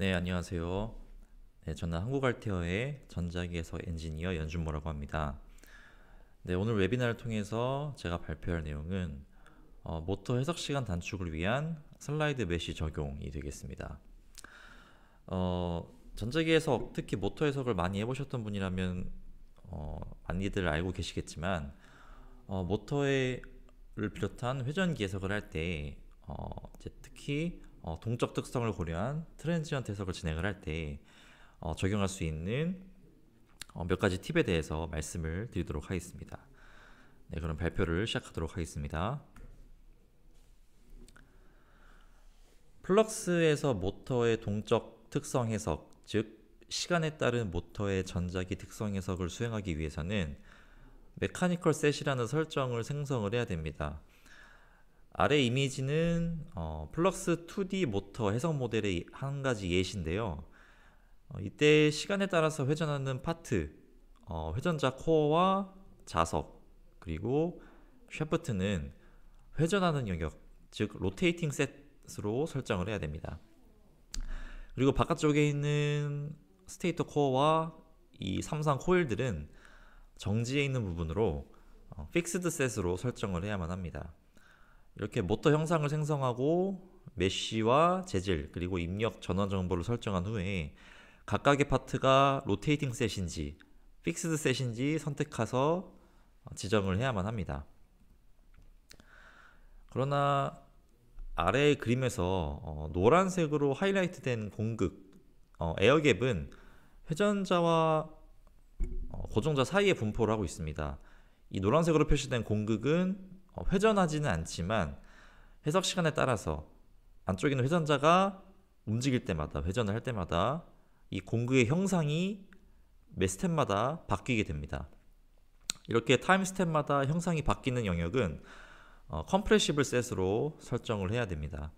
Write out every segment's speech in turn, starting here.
네, 안녕하세요. 네, 저는 한국알테어의 전자기에서 엔지니어 연준모라고 합니다. 네, 오늘 웨비나를 통해서 제가 발표할 내용은 어, 모터 해석 시간 단축을 위한 슬라이드 메시 적용이 되겠습니다. 어, 전자기 해석, 특히 모터 해석을 많이 해보셨던 분이라면 어, 많이들 알고 계시겠지만 어, 모터를 비롯한 회전기 해석을 할때 어, 특히 어, 동적 특성을 고려한 트랜지언트 해석을 진행을 할때 어, 적용할 수 있는 어, 몇 가지 팁에 대해서 말씀을 드리도록 하겠습니다. 네, 그럼 발표를 시작하도록 하겠습니다. 플럭스에서 모터의 동적 특성 해석, 즉 시간에 따른 모터의 전자기 특성 해석을 수행하기 위해서는 메카니컬 셋이라는 설정을 생성을 해야 됩니다. 아래 이미지는 어, 플럭스 2D 모터 해석 모델의 한 가지 예시인데요. 어, 이때 시간에 따라서 회전하는 파트, 어, 회전자 코어와 자석, 그리고 샤프트는 회전하는 영역, 즉 로테이팅 셋으로 설정을 해야 됩니다. 그리고 바깥쪽에 있는 스테이터 코어와 이 삼상 코일들은 정지해 있는 부분으로 픽스드 어, 셋으로 설정을 해야만 합니다. 이렇게 모터 형상을 생성하고 메쉬와 재질 그리고 입력 전환 정보를 설정한 후에 각각의 파트가 로테이팅 셋인지 픽스드 셋인지 선택해서 지정을 해야만 합니다. 그러나 아래 그림에서 어, 노란색으로 하이라이트 된 공극 어, 에어갭은 회전자와 어, 고정자 사이에 분포를 하고 있습니다. 이 노란색으로 표시된 공극은 어, 회전하지는 않지만 해석 시간에 따라서 안쪽에 는 회전자가 움직일 때마다 회전을 할 때마다 이 공구의 형상이 매 스텝마다 바뀌게 됩니다. 이렇게 타임 스텝마다 형상이 바뀌는 영역은 어, 컴프레시블 셋으로 설정을 해야 됩니다.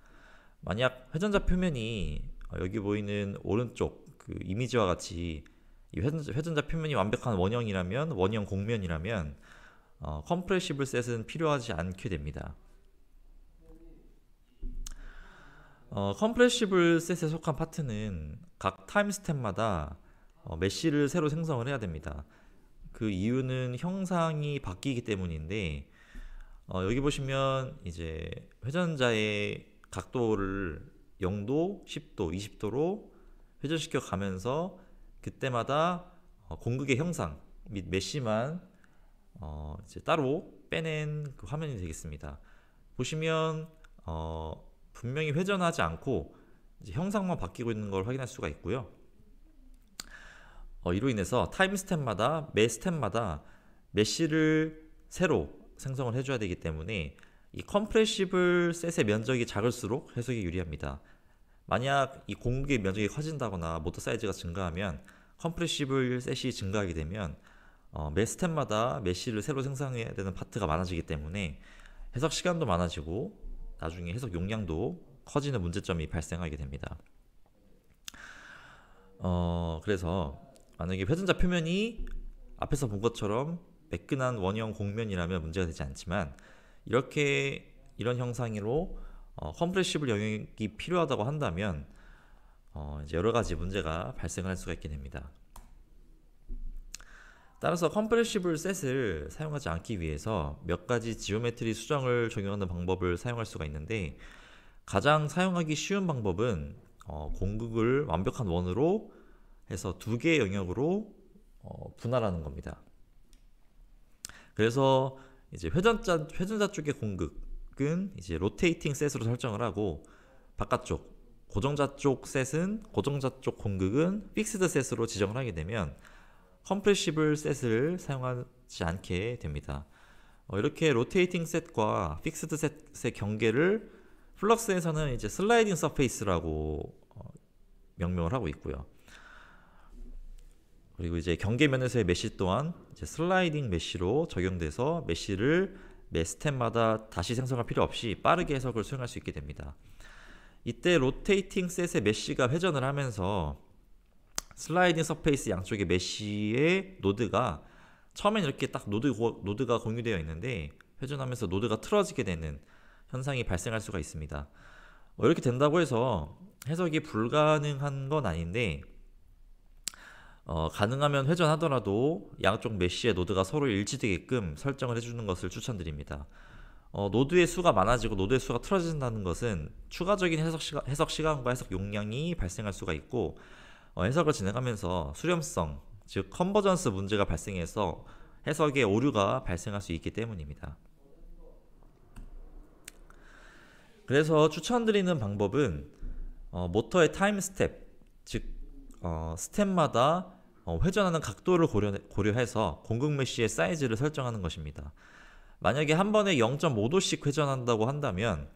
만약 회전자 표면이 어, 여기 보이는 오른쪽 그 이미지와 같이 회전자, 회전자 표면이 완벽한 원형이라면 원형 공면이라면 어, 컴프레시블 셋은 필요하지 않게 됩니다. 어, 컴프레시블 셋에 속한 파트는 각 타임스텝마다 어, 메쉬를 새로 생성을 해야 됩니다. 그 이유는 형상이 바뀌기 때문인데 어, 여기 보시면 이제 회전자의 각도를 0도, 10도, 20도로 회전시켜 가면서 그때마다 어, 공극의 형상 및 메쉬만 어, 이제 따로 빼낸 그 화면이 되겠습니다. 보시면 어, 분명히 회전하지 않고 형상만 바뀌고 있는 걸 확인할 수가 있고요. 어, 이로 인해서 타임스텝마다 매 스텝마다 메쉬를 새로 생성을 해줘야 되기 때문에 이 컴프레시블 셋의 면적이 작을수록 해석이 유리합니다. 만약 이 공극의 면적이 커진다거나 모터 사이즈가 증가하면 컴프레시블 셋이 증가하게 되면 어, 매 스텝마다 메시를 새로 생성해야 되는 파트가 많아지기 때문에 해석 시간도 많아지고 나중에 해석 용량도 커지는 문제점이 발생하게 됩니다. 어, 그래서 만약에 회전자 표면이 앞에서 본 것처럼 매끈한 원형 공면이라면 문제가 되지 않지만 이렇게 이런 형상으로 어, 컴프레시블 영역이 필요하다고 한다면 어, 이제 여러 가지 문제가 발생할 수가 있게 됩니다. 따라서 컴프레시블 셋을 사용하지 않기 위해서 몇 가지 지오메트리 수정을 적용하는 방법을 사용할 수가 있는데 가장 사용하기 쉬운 방법은 어, 공극을 완벽한 원으로 해서 두 개의 영역으로 어, 분할하는 겁니다. 그래서 이제 회전자 회전자 쪽의 공극은 이제 로테이팅 셋으로 설정을 하고 바깥쪽 고정자 쪽 셋은 고정자 쪽 공극은 픽스드 셋으로 지정을 하게 되면 컴프레시블 셋을 사용하지 않게 됩니다. 어, 이렇게 로테이팅 셋과 픽스드 셋의 경계를 플럭스에서는 이제 슬라이딩 서페이스라고 어, 명명을 하고 있고요. 그리고 이제 경계면에서의 메시 또한 슬라이딩 메시로 적용돼서 메시를 매 스텝마다 다시 생성할 필요 없이 빠르게 해석을 수행할 수 있게 됩니다. 이때 로테이팅 셋의 메시가 회전을 하면서 슬라이딩 서페이스 양쪽에 메쉬의 노드가 처음엔 이렇게 딱 노드 노드가 공유되어 있는데 회전하면서 노드가 틀어지게 되는 현상이 발생할 수가 있습니다. 어, 이렇게 된다고 해서 해석이 불가능한 건 아닌데 어, 가능하면 회전하더라도 양쪽 메쉬의 노드가 서로 일치되게끔 설정을 해주는 것을 추천드립니다. 어, 노드의 수가 많아지고 노드의 수가 틀어진다는 것은 추가적인 해석, 시가, 해석 시간과 해석 용량이 발생할 수가 있고 어, 해석을 진행하면서 수렴성, 즉 컨버전스 문제가 발생해서 해석에 오류가 발생할 수 있기 때문입니다. 그래서 추천드리는 방법은 어, 모터의 타임 스텝, 즉 어, 스텝마다 어, 회전하는 각도를 고려, 해서 공급 메쉬의 사이즈를 설정하는 것입니다. 만약에 한 번에 0.5도씩 회전한다고 한다면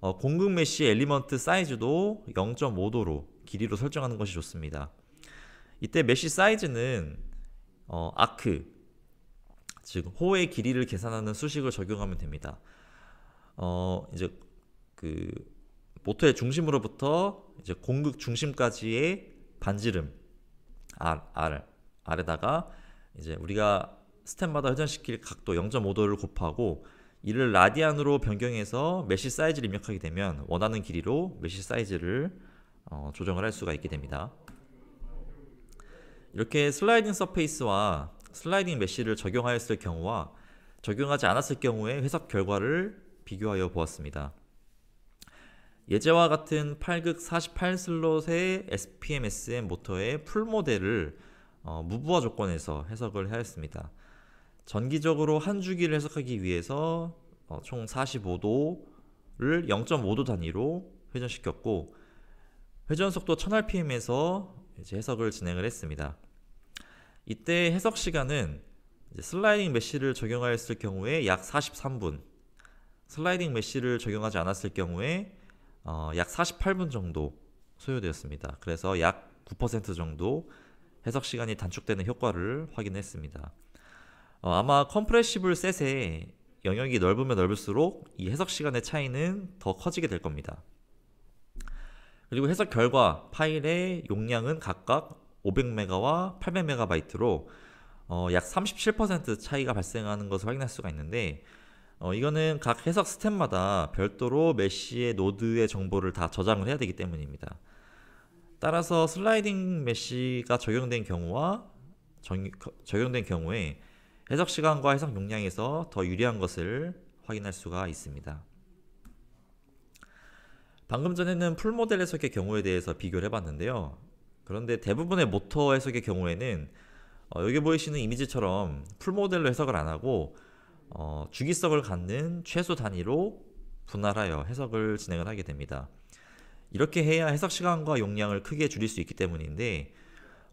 어, 공급메쉬 엘리먼트 사이즈도 0.5도로 길이로 설정하는 것이 좋습니다. 이때 메쉬 사이즈는 어, 아크, 즉 호의 길이를 계산하는 수식을 적용하면 됩니다. 어, 이제 그 모터의 중심으로부터 이제 공극 중심까지의 반지름 R, R, R에다가 이제 우리가 스탠마다 회전시킬 각도 0.5도를 곱하고 이를 라디안으로 변경해서 메쉬 사이즈를 입력하게 되면 원하는 길이로 메쉬 사이즈를 어, 조정을 할 수가 있게 됩니다. 이렇게 슬라이딩 서페이스와 슬라이딩 메쉬를 적용하였을 경우와 적용하지 않았을 경우의 해석 결과를 비교하여 보았습니다. 예제와 같은 8극 48슬롯의 SPMSM 모터의 풀모델을 어, 무부하 조건에서 해석을 하였습니다. 전기적으로 한 주기를 해석하기 위해서 어, 총 45도를 0.5도 단위로 회전시켰고 회전 속도 1000rpm에서 이제 해석을 진행을 했습니다. 이때 해석 시간은 슬라이딩 메쉬를 적용하였을 경우에 약 43분, 슬라이딩 메쉬를 적용하지 않았을 경우에 어, 약 48분 정도 소요되었습니다. 그래서 약 9% 정도 해석 시간이 단축되는 효과를 확인했습니다. 어, 아마 컴프레시블 셋의 영역이 넓으면 넓을수록 이 해석 시간의 차이는 더 커지게 될 겁니다. 그리고 해석 결과 파일의 용량은 각각 500메가와 800메가바이트로 어, 약37% 차이가 발생하는 것을 확인할 수가 있는데 어, 이거는 각 해석 스텝마다 별도로 메쉬의 노드의 정보를 다 저장을 해야 되기 때문입니다. 따라서 슬라이딩 메쉬가 적용된 경우와 정, 적용된 경우에 해석 시간과 해석 용량에서 더 유리한 것을 확인할 수가 있습니다. 방금 전에는 풀모델 해석의 경우에 대해서 비교를 해봤는데요. 그런데 대부분의 모터 해석의 경우에는 어, 여기 보이시는 이미지처럼 풀모델로 해석을 안하고 어, 주기성을 갖는 최소 단위로 분할하여 해석을 진행을 하게 됩니다. 이렇게 해야 해석 시간과 용량을 크게 줄일 수 있기 때문인데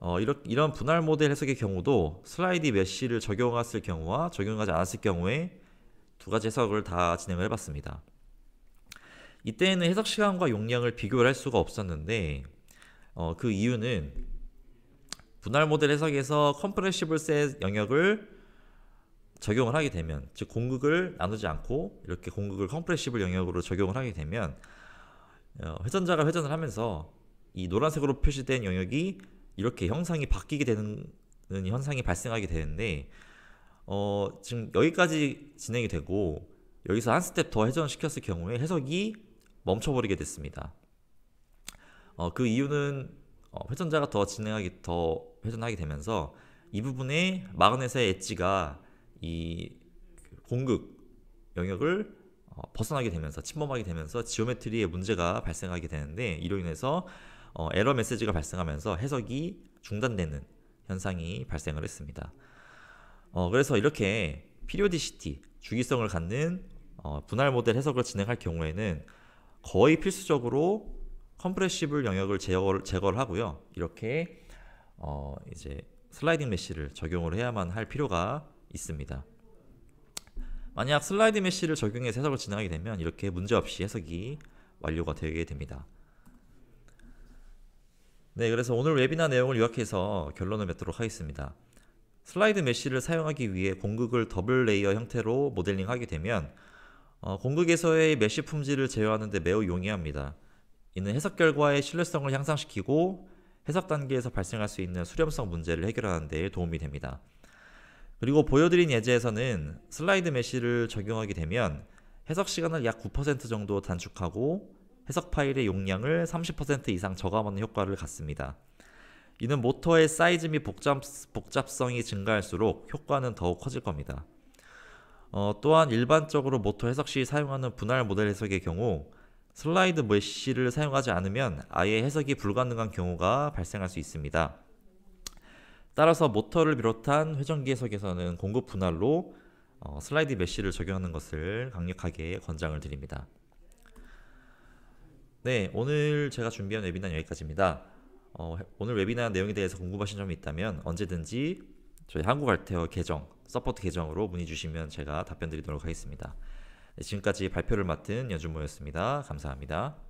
어, 이렇, 이런 분할 모델 해석의 경우도 슬라이드 메쉬를 적용했을 경우와 적용하지 않았을 경우에 두 가지 해석을 다 진행을 해봤습니다. 이때에는 해석 시간과 용량을 비교를 할 수가 없었는데 어, 그 이유는 분할 모델 해석에서 컴프레시블 셋 영역을 적용을 하게 되면 즉 공극을 나누지 않고 이렇게 공극을 컴프레시블 영역으로 적용을 하게 되면 어, 회전자가 회전을 하면서 이 노란색으로 표시된 영역이 이렇게 형상이 바뀌게 되는 현상이 발생하게 되는데 어, 지금 여기까지 진행이 되고 여기서 한 스텝 더 회전시켰을 경우에 해석이 멈춰버리게 됐습니다. 어, 그 이유는 어, 회전자가 더 진행하기 더 회전하게 되면서 이 부분에 마그넷의 엣지가 이 공극 영역을 어, 벗어나게 되면서 침범하게 되면서 지오메트리의 문제가 발생하게 되는데 이로 인해서 어, 에러 메시지가 발생하면서 해석이 중단되는 현상이 발생을 했습니다. 어, 그래서 이렇게 피리오디시티 주기성을 갖는 어, 분할 모델 해석을 진행할 경우에는 거의 필수적으로 컴프레시블 영역을 제거를, 제거를 하고요. 이렇게 어 이제 슬라이딩 메쉬를 적용을 해야만 할 필요가 있습니다. 만약 슬라이딩 메쉬를 적용해서 해석을 진행하게 되면 이렇게 문제없이 해석이 완료가 되게 됩니다. 네, 그래서 오늘 웨비나 내용을 요약해서 결론을 맺도록 하겠습니다. 슬라이드 메쉬를 사용하기 위해 공극을 더블 레이어 형태로 모델링하게 되면 어, 공극에서의 메쉬 품질을 제어하는데 매우 용이합니다. 이는 해석 결과의 신뢰성을 향상시키고 해석 단계에서 발생할 수 있는 수렴성 문제를 해결하는 데 도움이 됩니다. 그리고 보여드린 예제에서는 슬라이드 메쉬를 적용하게 되면 해석 시간을 약 9% 정도 단축하고 해석 파일의 용량을 30% 이상 저감하는 효과를 갖습니다. 이는 모터의 사이즈 및 복잡, 복잡성이 증가할수록 효과는 더욱 커질 겁니다. 어, 또한 일반적으로 모터 해석 시 사용하는 분할 모델 해석의 경우 슬라이드 메시를 사용하지 않으면 아예 해석이 불가능한 경우가 발생할 수 있습니다. 따라서 모터를 비롯한 회전기 해석에서는 공급 분할로 어, 슬라이드 메시를 적용하는 것을 강력하게 권장을 드립니다. 네, 오늘 제가 준비한 웨비나는 여기까지입니다. 어, 오늘 웨비나 내용에 대해서 궁금하신 점이 있다면 언제든지 저희 한국알테어 계정 서포트 계정으로 문의 주시면 제가 답변 드리도록 하겠습니다. 네, 지금까지 발표를 맡은 연준모였습니다. 감사합니다.